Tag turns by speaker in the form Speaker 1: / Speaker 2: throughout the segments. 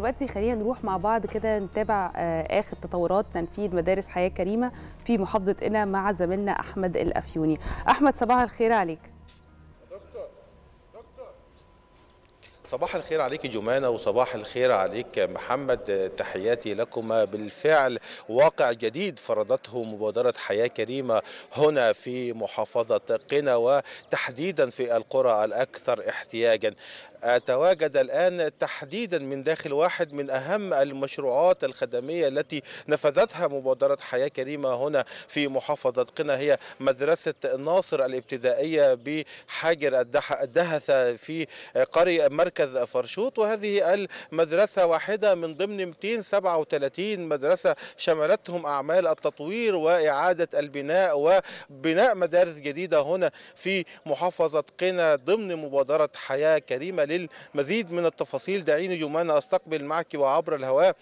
Speaker 1: دلوقتي خلينا نروح مع بعض كده نتابع آه، اخر تطورات تنفيذ مدارس حياه كريمه في محافظه قنا مع زميلنا احمد الافيوني. احمد صباح الخير عليك. صباح الخير عليك جمانة وصباح الخير عليك محمد تحياتي لكم بالفعل واقع جديد فرضته مبادرة حياة كريمة هنا في محافظة قنا وتحديدا في القرى الأكثر احتياجا أتواجد الآن تحديدا من داخل واحد من أهم المشروعات الخدمية التي نفذتها مبادرة حياة كريمة هنا في محافظة قنا هي مدرسة ناصر الابتدائية بحجر الدهثة في قرية مركز مركز فرشوط وهذه المدرسة واحدة من ضمن 237 مدرسة شملتهم أعمال التطوير وإعادة البناء وبناء مدارس جديدة هنا في محافظة قنا ضمن مبادرة حياة كريمة للمزيد من التفاصيل دعيني يومنا أستقبل معك وعبر الهواء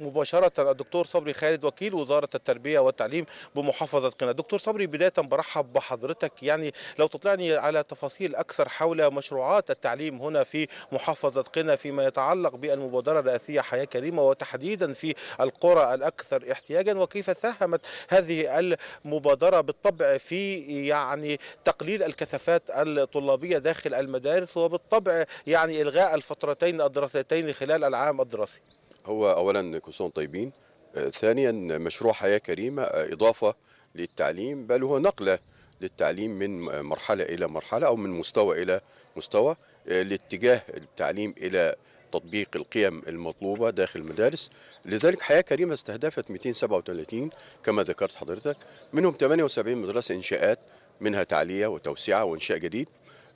Speaker 1: مباشرة الدكتور صبري خالد وكيل وزارة التربية والتعليم بمحافظة قنا دكتور صبري بداية برحب بحضرتك يعني لو تطلعني على تفاصيل أكثر حول مشروعات التعليم هنا في محافظة قنا فيما يتعلق بالمبادرة الرئاسية حياة كريمة وتحديدا في القرى الأكثر احتياجا وكيف ساهمت هذه المبادرة بالطبع في يعني تقليل الكثافات الطلابية داخل المدارس وبالطبع يعني إلغاء الفترتين الدراسيتين خلال العام
Speaker 2: الدراسي هو اولا كونوا طيبين آه، ثانيا مشروع حياه كريمه آه، اضافه للتعليم بل هو نقله للتعليم من مرحله الى مرحله او من مستوى الى مستوى آه، لاتجاه التعليم الى تطبيق القيم المطلوبة داخل المدارس لذلك حياة كريمة استهدفت 237 كما ذكرت حضرتك منهم 78 مدرسة إنشاءات منها تعلية وتوسعة وإنشاء جديد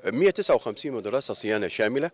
Speaker 2: 159 مدرسة صيانة شاملة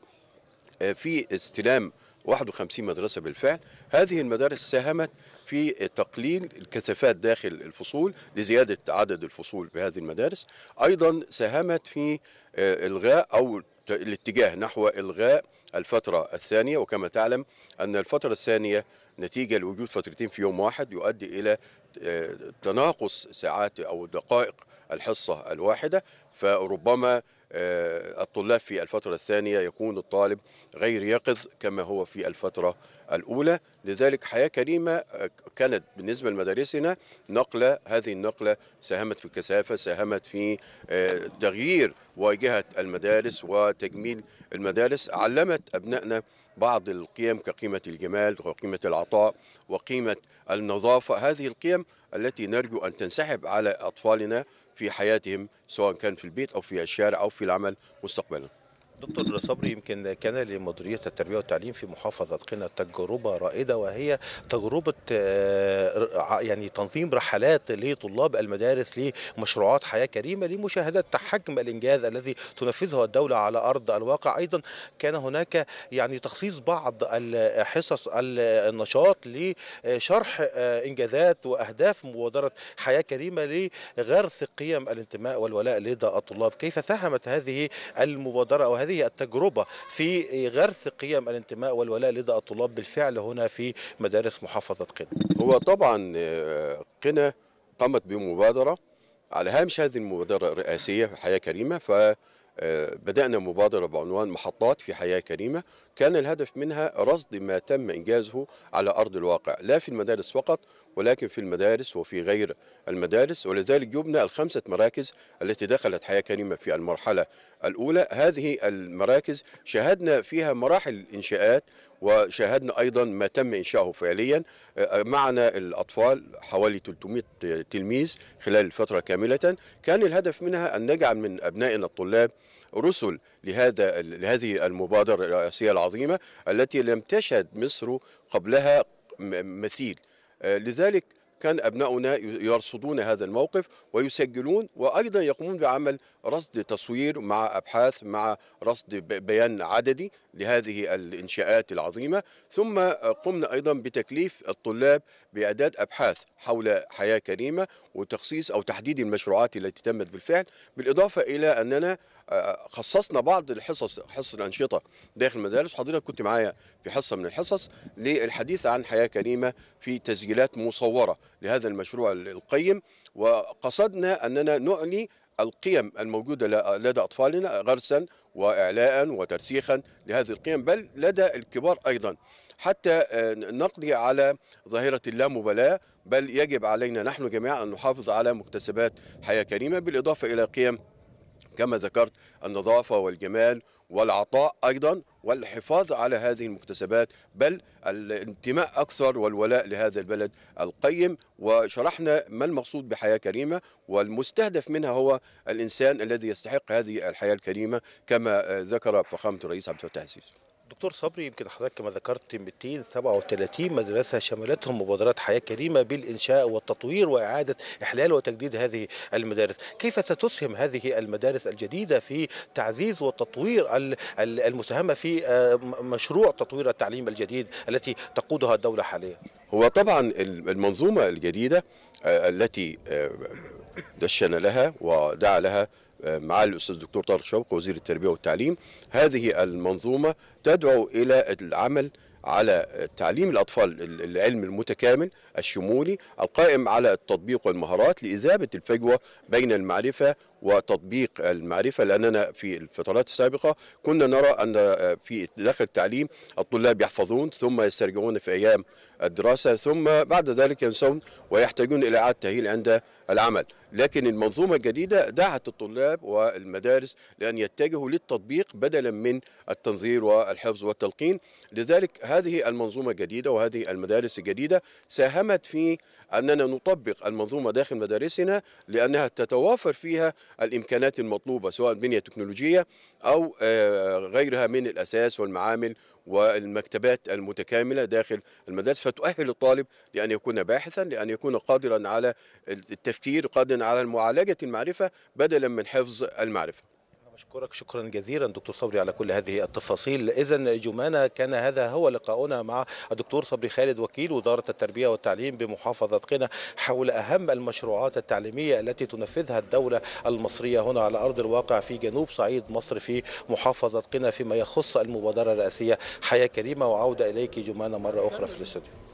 Speaker 2: في استلام 51 مدرسة بالفعل هذه المدارس ساهمت في تقليل الكثافات داخل الفصول لزيادة عدد الفصول بهذه المدارس أيضا ساهمت في آه، إلغاء أو الاتجاه نحو إلغاء الفترة الثانية وكما تعلم أن الفترة الثانية نتيجة لوجود فترتين في يوم واحد يؤدي إلى آه، تناقص ساعات أو دقائق الحصة الواحدة فربما آه، الطلاب في الفترة الثانية يكون الطالب غير يقظ كما هو في الفترة الأولى لذلك حياة كريمة آه، كانت بالنسبة لمدارسنا نقلة هذه النقلة ساهمت في الكثافة ساهمت في آه، تغيير واجهة المدارس وتجميل المدارس علمت أبنائنا بعض القيم كقيمة الجمال وقيمة العطاء وقيمة النظافة هذه القيم التي نرجو أن تنسحب على أطفالنا في حياتهم سواء كان في البيت أو في الشارع أو في العمل مستقبلا دكتور صبري يمكن كان لمديريه التربيه والتعليم في محافظه
Speaker 1: قنا تجربه رائده وهي تجربه آه، يعني تنظيم رحلات لطلاب المدارس لمشروعات حياه كريمه لمشاهده حجم الانجاز الذي تنفذه الدوله على ارض الواقع ايضا كان هناك يعني تخصيص بعض الحصص النشاط لشرح آه، انجازات واهداف مبادره حياه كريمه لغرس قيم الانتماء والولاء لدى الطلاب كيف ساهمت هذه المبادره وهذه هذه التجربة في غرس قيم الانتماء والولاء لدى الطلاب
Speaker 2: بالفعل هنا في مدارس محافظة قنا هو طبعا آه، قنا قامت بمبادرة على هامش هذه المبادرة الرئاسية في حياة كريمة ف آه، بدأنا مبادرة بعنوان محطات في حياة كريمة كان الهدف منها رصد ما تم إنجازه على أرض الواقع لا في المدارس فقط ولكن في المدارس وفي غير المدارس ولذلك يبنى الخمسة مراكز التي دخلت حياة كريمة في المرحلة الأولى هذه المراكز شاهدنا فيها مراحل الإنشاءات وشاهدنا أيضا ما تم إنشاؤه فعليا معنا الأطفال حوالي 300 تلميذ خلال الفترة كاملة كان الهدف منها أن نجعل من أبنائنا الطلاب رسل لهذا لهذه المبادرة الرئاسية العظيمة التي لم تشهد مصر قبلها مثيل آه، لذلك كان أبناؤنا يرصدون هذا الموقف ويسجلون وأيضا يقومون بعمل رصد تصوير مع أبحاث مع رصد بيان عددي لهذه الإنشاءات العظيمة ثم آه، قمنا أيضا بتكليف الطلاب بإعداد أبحاث حول حياة كريمة وتخصيص أو تحديد المشروعات التي تمت بالفعل بالإضافة إلى أننا خصصنا بعض الحصص حصص الانشطه داخل المدارس حضرتك كنت معايا في حصه من الحصص للحديث عن حياه كريمه في تسجيلات مصوره لهذا المشروع القيم وقصدنا اننا نعلي القيم الموجودة لدى أطفالنا غرسا وإعلاء وترسيخا لهذه القيم بل لدى الكبار أيضا حتى آه، نقضي على ظاهرة اللامبالاة بل يجب علينا نحن جميعا أن نحافظ على مكتسبات حياة كريمة بالإضافة إلى قيم كما ذكرت النظافة والجمال والعطاء أيضا والحفاظ على هذه المكتسبات بل الانتماء أكثر والولاء لهذا البلد القيم وشرحنا ما المقصود بحياة كريمة والمستهدف منها هو الإنسان الذي يستحق هذه الحياة الكريمة كما ذكر فخامة الرئيس عبد الفتاح السيسي
Speaker 1: دكتور صبري يمكن حضرتك كما ذكرت 237 مدرسة شملتهم مبادرات حياة كريمة بالإنشاء والتطوير وإعادة إحلال وتجديد هذه المدارس كيف ستسهم هذه المدارس الجديدة في تعزيز وتطوير المساهمة في آه، مشروع تطوير التعليم الجديد التي تقودها الدولة حاليا
Speaker 2: هو طبعا المنظومة الجديدة آه، التي آه، دشن لها ودعا لها معالي الاستاذ الدكتور طارق شوقي وزير التربيه والتعليم هذه المنظومه تدعو الى العمل على تعليم الأطفال العلم المتكامل الشمولي القائم على التطبيق والمهارات لإذابة الفجوة بين المعرفة وتطبيق المعرفة لأننا في الفترات السابقة كنا نرى أن في داخل التعليم الطلاب يحفظون ثم يسترجعون في أيام الدراسة ثم بعد ذلك ينسون ويحتاجون إلى إعادة تأهيل عند العمل لكن المنظومة الجديدة دعت الطلاب والمدارس لأن يتجهوا للتطبيق بدلا من التنظير والحفظ والتلقين لذلك هذه المنظومة الجديدة وهذه المدارس الجديدة ساهمت في أننا نطبق المنظومة داخل مدارسنا لأنها تتوافر فيها الإمكانات المطلوبة سواء بنية تكنولوجية أو آه، غيرها من الأساس والمعامل والمكتبات المتكاملة داخل المدارس فتؤهل الطالب لأن يكون باحثا لأن يكون قادرا على التفكير قادرا على معالجة المعرفة بدلا من حفظ المعرفة
Speaker 1: بشكرك شكرا جزيلا دكتور صبري على كل هذه التفاصيل إذا جمانة كان هذا هو لقاؤنا مع الدكتور صبري خالد وكيل وزارة التربية والتعليم بمحافظة قنا حول أهم المشروعات التعليمية التي تنفذها الدولة المصرية هنا على أرض الواقع في جنوب صعيد مصر في محافظة قنا فيما يخص المبادرة الرئاسية حياة كريمة وعودة إليك جمانة مرة أخرى في الاستوديو